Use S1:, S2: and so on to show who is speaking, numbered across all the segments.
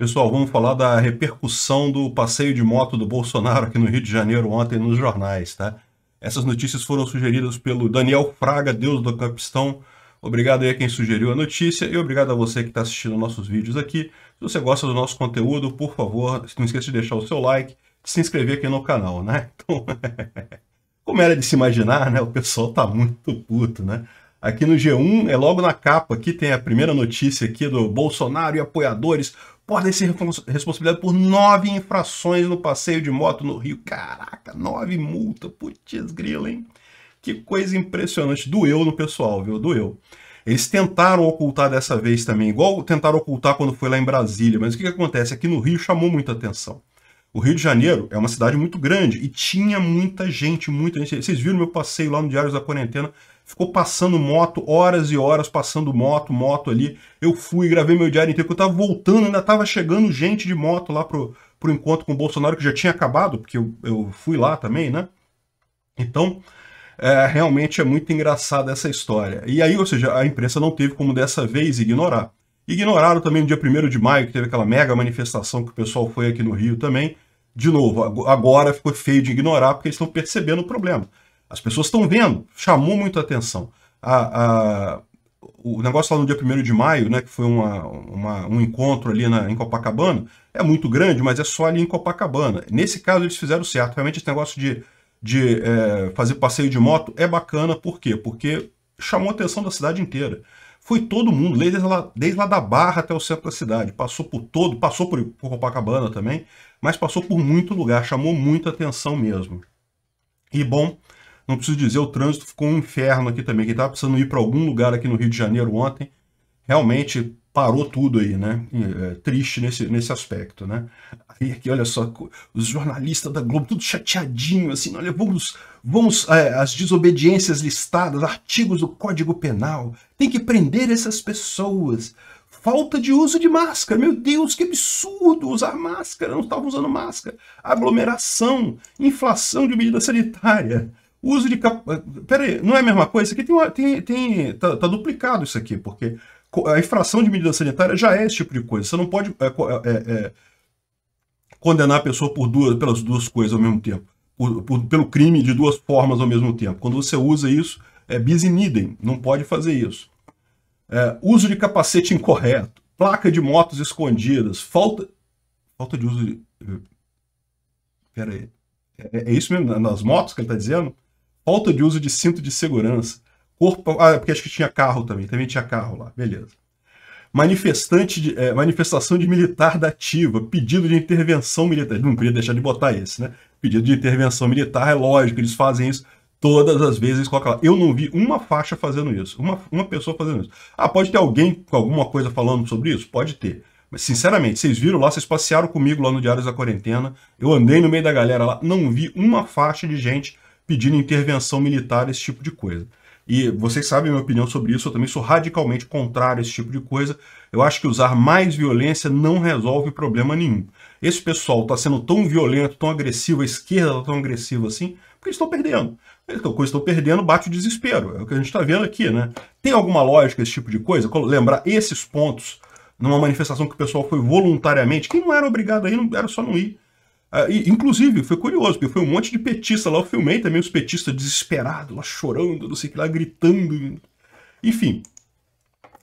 S1: Pessoal, vamos falar da repercussão do passeio de moto do Bolsonaro aqui no Rio de Janeiro ontem nos jornais, tá? Essas notícias foram sugeridas pelo Daniel Fraga, Deus do Capistão. Obrigado aí a quem sugeriu a notícia e obrigado a você que está assistindo nossos vídeos aqui. Se você gosta do nosso conteúdo, por favor, não esqueça de deixar o seu like e se inscrever aqui no canal, né? Então, como era de se imaginar, né? O pessoal tá muito puto, né? aqui no G1, é logo na capa, aqui tem a primeira notícia aqui do Bolsonaro e apoiadores podem ser responsabilizados por nove infrações no passeio de moto no Rio. Caraca, nove multas, putz grila, hein? Que coisa impressionante, doeu no pessoal, viu? Doeu. Eles tentaram ocultar dessa vez também, igual tentaram ocultar quando foi lá em Brasília, mas o que, que acontece? Aqui no Rio chamou muita atenção. O Rio de Janeiro é uma cidade muito grande e tinha muita gente, muita gente. Vocês viram meu passeio lá no Diários da Quarentena? ficou passando moto, horas e horas passando moto, moto ali. Eu fui, gravei meu diário inteiro, que eu tava voltando, ainda tava chegando gente de moto lá pro, pro encontro com o Bolsonaro, que já tinha acabado, porque eu, eu fui lá também, né? Então, é, realmente é muito engraçada essa história. E aí, ou seja, a imprensa não teve como dessa vez ignorar. Ignoraram também no dia 1 de maio, que teve aquela mega manifestação que o pessoal foi aqui no Rio também. De novo, agora ficou feio de ignorar, porque eles estão percebendo o problema. As pessoas estão vendo, chamou muito atenção. A, a, o negócio lá no dia 1 de maio, né, que foi uma, uma, um encontro ali na, em Copacabana, é muito grande, mas é só ali em Copacabana. Nesse caso, eles fizeram certo. Realmente, esse negócio de, de é, fazer passeio de moto é bacana, por quê? Porque chamou a atenção da cidade inteira. Foi todo mundo, desde lá, desde lá da Barra até o centro da cidade. Passou por todo, passou por, por Copacabana também, mas passou por muito lugar, chamou muita atenção mesmo. E bom, não preciso dizer, o trânsito ficou um inferno aqui também. Quem estava precisando ir para algum lugar aqui no Rio de Janeiro ontem, realmente parou tudo aí, né? É triste nesse, nesse aspecto, né? Aí aqui, olha só, os jornalistas da Globo, tudo chateadinho, assim, olha, vamos, vamos é, as desobediências listadas, artigos do Código Penal, tem que prender essas pessoas. Falta de uso de máscara, meu Deus, que absurdo usar máscara, não estava usando máscara. Aglomeração, inflação de medida sanitária uso de... pera Peraí, não é a mesma coisa? Isso aqui tem... tem, tem tá, tá duplicado isso aqui, porque a infração de medida sanitária já é esse tipo de coisa. Você não pode é, é, é, é, condenar a pessoa por duas, pelas duas coisas ao mesmo tempo. Por, por, pelo crime de duas formas ao mesmo tempo. Quando você usa isso, é bis in idem. Não pode fazer isso. É, uso de capacete incorreto. Placa de motos escondidas. Falta... Falta de uso de... Pera aí. É, é, isso mesmo? Nas motos que ele está dizendo? falta de uso de cinto de segurança, corpo. Ah, porque acho que tinha carro também, também tinha carro lá, beleza. Manifestante de, é, manifestação de militar da ativa, pedido de intervenção militar. Não podia deixar de botar esse, né? Pedido de intervenção militar, é lógico, eles fazem isso todas as vezes. Eles colocam lá. Eu não vi uma faixa fazendo isso, uma, uma pessoa fazendo isso. Ah, pode ter alguém com alguma coisa falando sobre isso? Pode ter. Mas, sinceramente, vocês viram lá, vocês passearam comigo lá no Diários da Quarentena. Eu andei no meio da galera lá, não vi uma faixa de gente pedindo intervenção militar, esse tipo de coisa. E vocês sabem a minha opinião sobre isso, eu também sou radicalmente contrário a esse tipo de coisa. Eu acho que usar mais violência não resolve problema nenhum. Esse pessoal está sendo tão violento, tão agressivo, a esquerda está tão agressiva assim, porque eles estão perdendo. Então, coisas estão perdendo, bate o desespero. É o que a gente está vendo aqui, né? Tem alguma lógica esse tipo de coisa? Lembrar esses pontos numa manifestação que o pessoal foi voluntariamente, quem não era obrigado aí, não era só não ir. Ah, e, inclusive, foi curioso, porque foi um monte de petista lá. Eu filmei também os petistas desesperados, lá chorando, não sei o que lá, gritando. Enfim.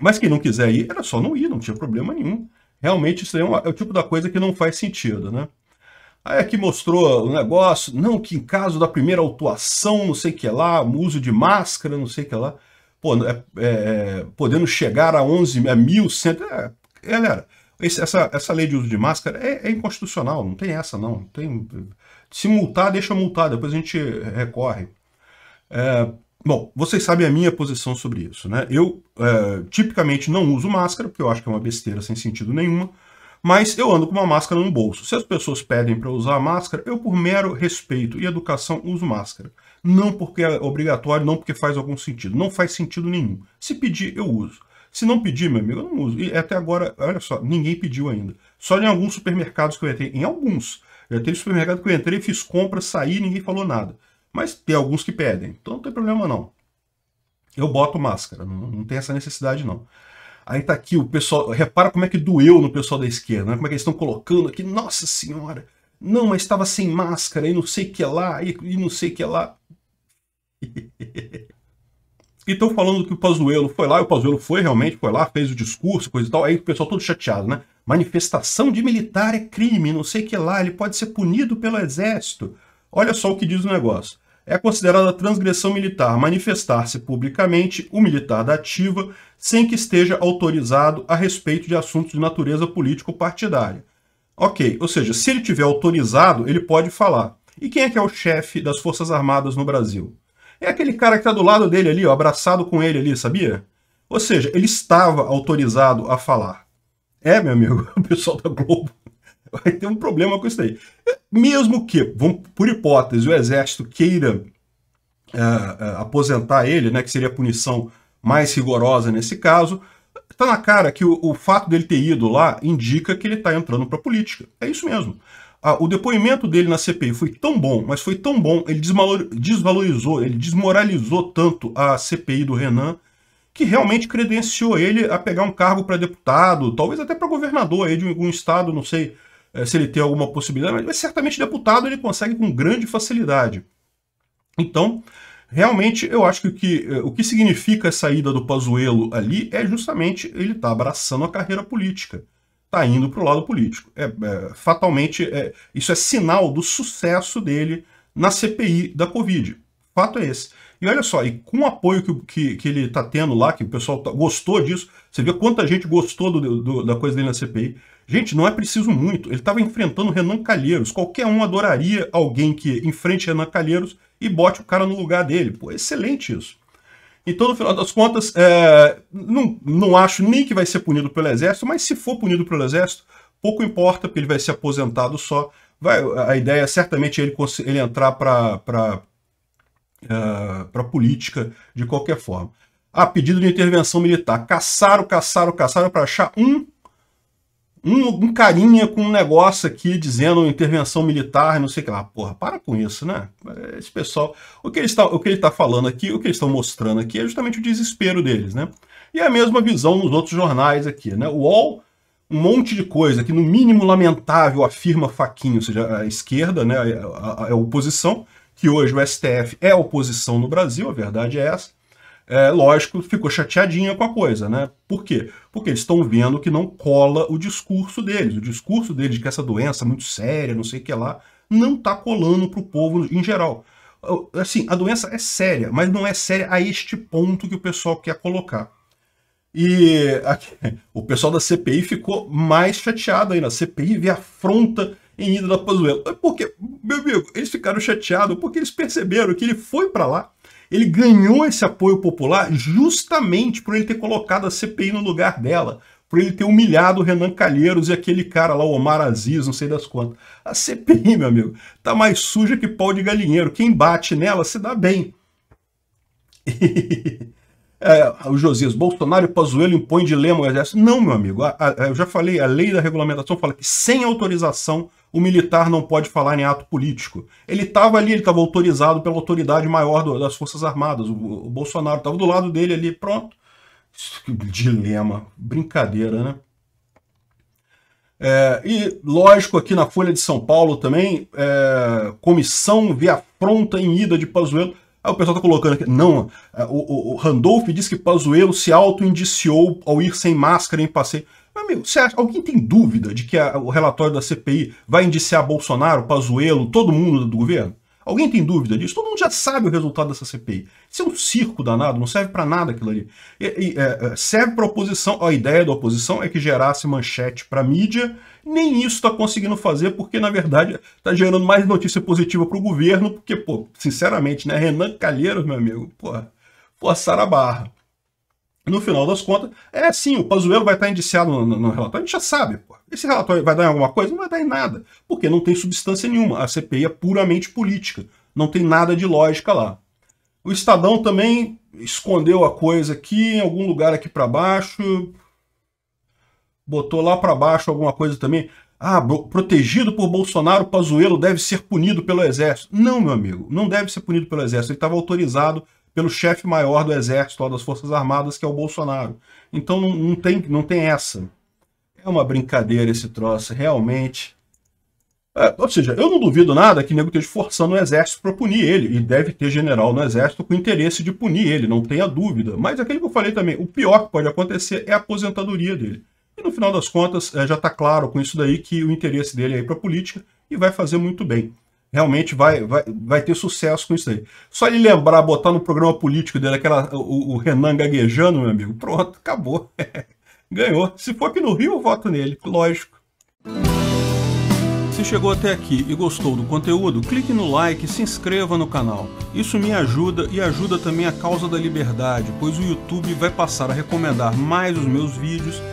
S1: Mas quem não quiser ir, era só não ir, não tinha problema nenhum. Realmente, isso é, é o tipo da coisa que não faz sentido, né? Aí aqui mostrou o negócio, não, que em caso da primeira autuação, não sei o que lá, uso de máscara, não sei o que lá, pô, é, é, é podendo chegar a 11, a 1.100, é, é, galera, é, esse, essa, essa lei de uso de máscara é, é, inconstitucional, não tem essa não. Tem, se multar, deixa multar, depois a gente recorre. É, bom, vocês sabem a minha posição sobre isso, né? Eu é, tipicamente não uso máscara, porque eu acho que é uma besteira sem sentido nenhuma, mas eu ando com uma máscara no bolso. Se as pessoas pedem para usar a máscara, eu por mero respeito e educação uso máscara. Não porque é obrigatório, não porque faz algum sentido. Não faz sentido nenhum. Se pedir, eu uso. Se não pedir, meu amigo, eu não uso. E até agora, olha só, ninguém pediu ainda. Só em alguns supermercados que eu entrei. Em alguns. Já teve supermercado que eu entrei, fiz compra, saí ninguém falou nada. Mas tem alguns que pedem. Então não tem problema não. Eu boto máscara. Não, não tem essa necessidade não. Aí tá aqui o pessoal. Repara como é que doeu no pessoal da esquerda, né? Como é que eles estão colocando aqui. Nossa senhora! Não, mas estava sem máscara e não sei o que é lá, e, e não sei o que é lá. E estão falando que o Pazuello foi lá, e o Pazuello foi realmente, foi lá, fez o discurso, coisa e tal. Aí o pessoal todo chateado, né? Manifestação de militar é crime, não sei o que lá, ele pode ser punido pelo exército. Olha só o que diz o negócio. É considerada transgressão militar manifestar-se publicamente o militar da ativa sem que esteja autorizado a respeito de assuntos de natureza político-partidária. Ok, ou seja, se ele tiver autorizado, ele pode falar. E quem é que é o chefe das Forças Armadas no Brasil? é aquele cara que está do lado dele ali, ó, abraçado com ele ali, sabia? Ou seja, ele estava autorizado a falar. É, meu amigo, o pessoal da Globo vai ter um problema com isso aí. Mesmo que, vamos, por hipótese, o exército queira é, é, aposentar ele, né, que seria a punição mais rigorosa nesse caso, Está na cara que o, o fato dele ter ido lá indica que ele está entrando para a política. É isso mesmo. Ah, o depoimento dele na CPI foi tão bom, mas foi tão bom, ele desvalorizou, ele desmoralizou tanto a CPI do Renan, que realmente credenciou ele a pegar um cargo para deputado, talvez até para governador aí de algum estado, não sei é, se ele tem alguma possibilidade, mas, mas certamente deputado ele consegue com grande facilidade. Então, realmente, eu acho que o que, é, o que significa a saída do Pazuello ali é justamente ele estar tá abraçando a carreira política está indo para o lado político. É, é fatalmente, é, isso é sinal do sucesso dele na CPI da Covid. Fato é esse. E olha só, e com o apoio que, que, que ele está tendo lá, que o pessoal tá, gostou disso, você vê quanta gente gostou do, do, da coisa dele na CPI. Gente, não é preciso muito. Ele estava enfrentando Renan Calheiros. Qualquer um adoraria alguém que enfrente Renan Calheiros e bote o cara no lugar dele. Pô, excelente isso. Então, no final das contas, é, não, não acho nem que vai ser punido pelo Exército, mas se for punido pelo Exército, pouco importa, porque ele vai ser aposentado só. Vai, a ideia é certamente é ele, ele entrar para a para é, política de qualquer forma. A pedido de intervenção militar. Caçaram, caçaram, caçaram para achar um um, um, carinha com um negócio aqui dizendo intervenção militar, não sei o que lá. Porra, para com isso, né? Esse pessoal, o que ele está, o que ele está falando aqui, o que eles estão mostrando aqui é justamente o desespero deles, né? E a mesma visão nos outros jornais aqui, né? O UOL, um monte de coisa que no mínimo lamentável afirma Faquinho, ou seja, a esquerda, né, a, a, a oposição, que hoje o STF é oposição no Brasil, a verdade é essa é, lógico, ficou chateadinha com a coisa, né? Por quê? Porque eles estão vendo que não cola o discurso deles. O discurso deles de que essa doença é muito séria, não sei o que lá, não tá colando para o povo em geral. Assim, a doença é séria, mas não é séria a este ponto que o pessoal quer colocar. E aqui, o pessoal da CPI ficou mais chateado ainda. A CPI vê afronta em ida da Pazuello. Porque, meu amigo, eles ficaram chateados porque eles perceberam que ele foi para lá ele ganhou esse apoio popular justamente por ele ter colocado a CPI no lugar dela, por ele ter humilhado o Renan Calheiros e aquele cara lá, o Omar Aziz, não sei das quantas. A CPI, meu amigo, tá mais suja que pau de galinheiro. Quem bate nela se dá bem. É, o Josias, Bolsonaro e Pazuello impõem dilema ao exército. Não, meu amigo, a, a, eu já falei, a lei da regulamentação fala que sem autorização o militar não pode falar em ato político. Ele estava ali, ele estava autorizado pela autoridade maior do, das Forças Armadas, o, o Bolsonaro estava do lado dele ali, pronto. Dilema, brincadeira, né? É, e, lógico, aqui na Folha de São Paulo também, é, comissão vê afronta em ida de Pazuello. Aí o pessoal tá colocando aqui, não, é, o, o, Randolph disse que Pazuello se auto-indiciou ao ir sem máscara em passeio. Meu amigo, acha, alguém tem dúvida de que a, o relatório da CPI vai indiciar Bolsonaro, Pazuello, todo mundo do governo? Alguém tem dúvida disso? Todo mundo já sabe o resultado dessa CPI. Isso é um circo danado, não serve para nada aquilo ali. E, e, é, é serve para oposição. A ideia da oposição é que gerasse manchete para mídia. Nem isso está conseguindo fazer, porque na verdade está gerando mais notícia positiva para o governo. Porque, pô, sinceramente, né? Renan Calheiros, meu amigo, pô, forçar a barra. No final das contas, é sim, o Pazuello vai estar indiciado no, no, no, relatório, a gente já sabe. Pô. Esse relatório vai dar em alguma coisa? Não vai dar em nada, porque não tem substância nenhuma. A CPI é puramente política, não tem nada de lógica lá. O Estadão também escondeu a coisa aqui, em algum lugar aqui para baixo, botou lá para baixo alguma coisa também. Ah, protegido por Bolsonaro, Pazuello deve ser punido pelo Exército. Não, meu amigo, não deve ser punido pelo Exército. Ele estava autorizado pelo chefe maior do exército, das Forças Armadas, que é o Bolsonaro. Então não, não, tem, não tem essa. É uma brincadeira esse troço, realmente. É, ou seja, eu não duvido nada que o nego esteja forçando o exército para punir ele, e deve ter general no exército com interesse de punir ele, não tenha dúvida. Mas é aquele que eu falei também, o pior que pode acontecer é a aposentadoria dele. E no final das contas, é, já está claro com isso daí que o interesse dele é ir para a política e vai fazer muito bem realmente vai, vai, vai ter sucesso com isso aí. Só ele lembrar, botar no programa político dele aquela, o, o Renan gaguejando, meu amigo, pronto, acabou. Ganhou. Se for aqui no Rio, eu voto nele, lógico. Se chegou até aqui e gostou do conteúdo, clique no like e se inscreva no canal. Isso me ajuda e ajuda também a causa da liberdade, pois o YouTube vai passar a recomendar mais os meus vídeos